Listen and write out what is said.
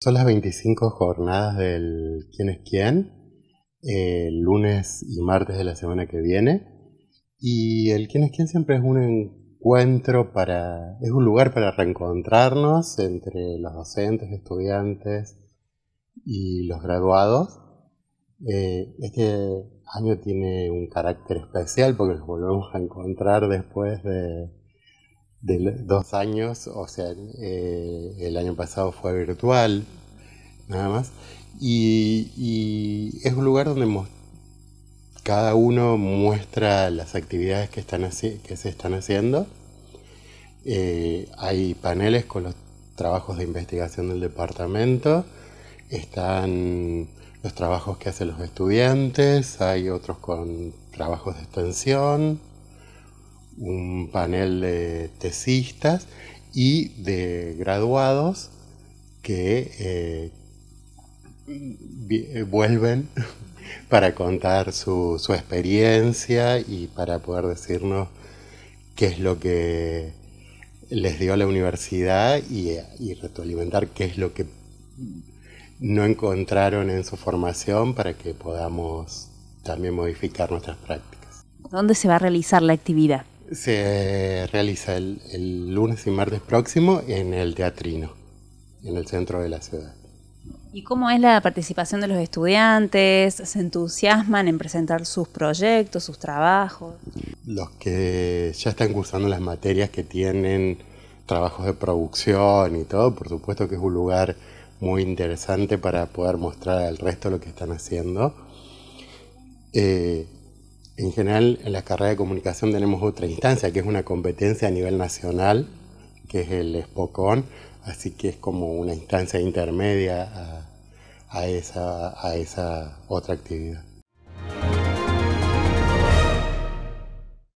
Son las 25 jornadas del quién es quién, el eh, lunes y martes de la semana que viene. Y el quién es quién siempre es un encuentro para, es un lugar para reencontrarnos entre los docentes, estudiantes y los graduados. Eh, este año tiene un carácter especial porque nos volvemos a encontrar después de de dos años, o sea, eh, el año pasado fue virtual, nada más. Y, es un lugar donde cada uno muestra las actividades que, están que se están haciendo. Eh, hay paneles con los trabajos de investigación del departamento, están los trabajos que hacen los estudiantes, hay otros con trabajos de extensión, un panel de tesistas y de graduados que eh, eh, vuelven para contar su, experiencia y para poder decirnos qué es lo que les dio la universidad y, y retroalimentar qué es lo que no encontraron en su formación para que podamos también modificar nuestras prácticas. ¿Dónde se va a realizar la actividad? se realiza el, lunes y martes próximo en el Teatrino, en el centro de la ciudad. ¿Y cómo es la participación de los estudiantes? ¿Se entusiasman en presentar sus proyectos, sus trabajos? Los que ya están cursando las materias que tienen trabajos de producción y todo, por supuesto que es un lugar muy interesante para poder mostrar al resto lo que están haciendo. Eh, en general, en la carrera de comunicación tenemos otra instancia, que es una competencia a nivel nacional, que es el SPOCON, así que es como una instancia intermedia a, a esa otra actividad.